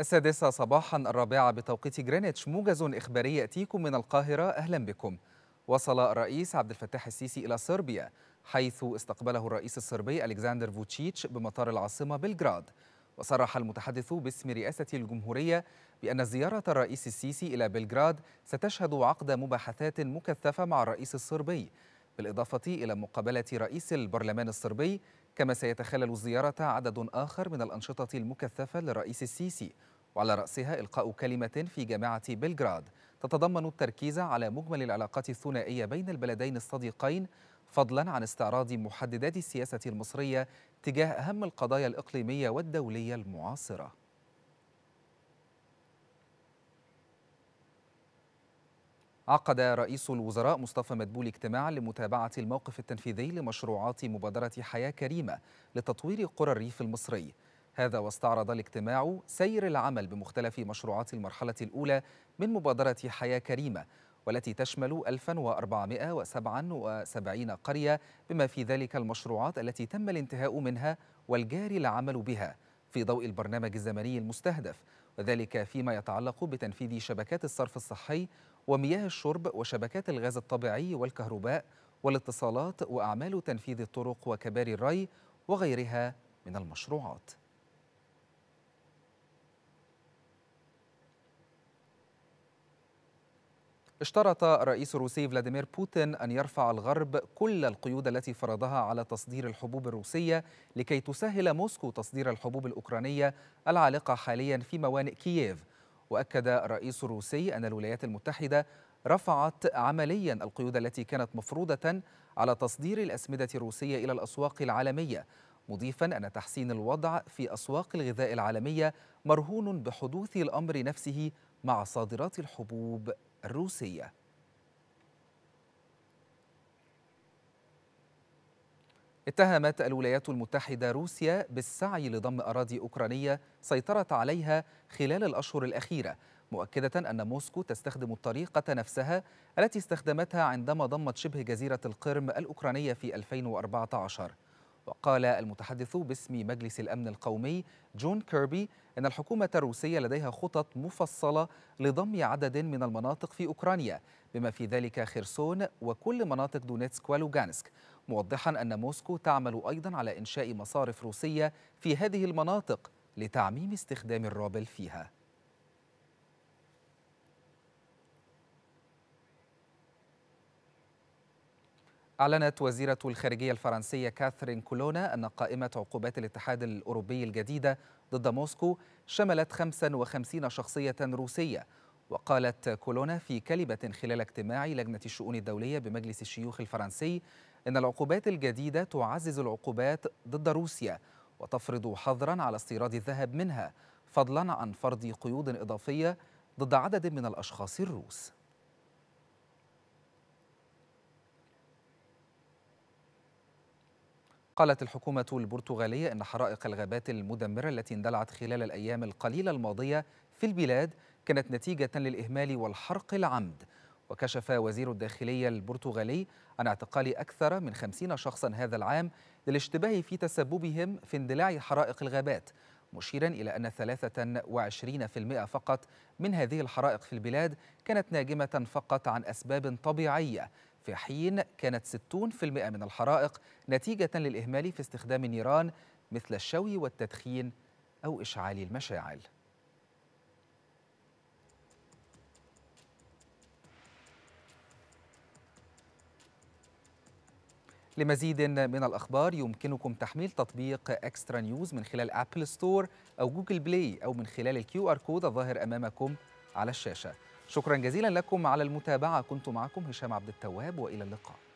السادسة صباحا الرابعة بتوقيت جرينتش موجز إخباري يأتيكم من القاهرة أهلا بكم وصل الرئيس عبد الفتاح السيسي إلى صربيا حيث استقبله الرئيس الصربي ألكسندر فوتشيتش بمطار العاصمة بلغراد وصرح المتحدث باسم رئاسة الجمهورية بأن زيارة الرئيس السيسي إلى بلغراد ستشهد عقد مباحثات مكثفة مع الرئيس الصربي بالإضافة إلى مقابلة رئيس البرلمان الصربي كما سيتخلل الزيارة عدد آخر من الأنشطة المكثفة للرئيس السيسي وعلى رأسها إلقاء كلمة في جامعة بلغراد تتضمن التركيز على مجمل العلاقات الثنائية بين البلدين الصديقين فضلا عن استعراض محددات السياسة المصرية تجاه أهم القضايا الإقليمية والدولية المعاصرة عقد رئيس الوزراء مصطفى مدبول اجتماعا لمتابعة الموقف التنفيذي لمشروعات مبادرة حياة كريمة لتطوير قرى الريف المصري هذا واستعرض الاجتماع سير العمل بمختلف مشروعات المرحلة الأولى من مبادرة حياة كريمة والتي تشمل 1477 قرية بما في ذلك المشروعات التي تم الانتهاء منها والجاري العمل بها في ضوء البرنامج الزمني المستهدف وذلك فيما يتعلق بتنفيذ شبكات الصرف الصحي ومياه الشرب وشبكات الغاز الطبيعي والكهرباء والاتصالات وأعمال تنفيذ الطرق وكباري الري وغيرها من المشروعات اشترط الرئيس الروسي فلاديمير بوتين أن يرفع الغرب كل القيود التي فرضها على تصدير الحبوب الروسية لكي تسهل موسكو تصدير الحبوب الأوكرانية العالقة حاليا في موانئ كييف وأكد الرئيس الروسي أن الولايات المتحدة رفعت عمليا القيود التي كانت مفروضة على تصدير الأسمدة الروسية إلى الأسواق العالمية مضيفا أن تحسين الوضع في أسواق الغذاء العالمية مرهون بحدوث الأمر نفسه مع صادرات الحبوب الروسية اتهمت الولايات المتحدة روسيا بالسعي لضم أراضي أوكرانية سيطرت عليها خلال الأشهر الأخيرة مؤكدة أن موسكو تستخدم الطريقة نفسها التي استخدمتها عندما ضمت شبه جزيرة القرم الأوكرانية في 2014 وقال المتحدث باسم مجلس الأمن القومي جون كيربي أن الحكومة الروسية لديها خطط مفصلة لضم عدد من المناطق في أوكرانيا بما في ذلك خرسون وكل مناطق دونيتسك ولوغانسك موضحا أن موسكو تعمل أيضا على إنشاء مصارف روسية في هذه المناطق لتعميم استخدام الرابل فيها أعلنت وزيرة الخارجية الفرنسية كاثرين كولونا أن قائمة عقوبات الاتحاد الأوروبي الجديدة ضد موسكو شملت 55 شخصية روسية وقالت كولونا في كلمة خلال اجتماع لجنة الشؤون الدولية بمجلس الشيوخ الفرنسي إن العقوبات الجديدة تعزز العقوبات ضد روسيا وتفرض حظرا على استيراد الذهب منها فضلا عن فرض قيود إضافية ضد عدد من الأشخاص الروس قالت الحكومة البرتغالية أن حرائق الغابات المدمرة التي اندلعت خلال الأيام القليلة الماضية في البلاد كانت نتيجة للإهمال والحرق العمد وكشف وزير الداخلية البرتغالي عن اعتقال أكثر من خمسين شخصا هذا العام للاشتباه في تسببهم في اندلاع حرائق الغابات مشيرا إلى أن 23% فقط من هذه الحرائق في البلاد كانت ناجمة فقط عن أسباب طبيعية في حين كانت 60% من الحرائق نتيجة للإهمال في استخدام النيران مثل الشوي والتدخين أو إشعال المشاعل لمزيد من الأخبار يمكنكم تحميل تطبيق إكسترا نيوز من خلال أبل ستور أو جوجل بلاي أو من خلال الكيو آر كود الظاهر أمامكم على الشاشة شكرا جزيلا لكم على المتابعة كنت معكم هشام عبد التواب وإلى اللقاء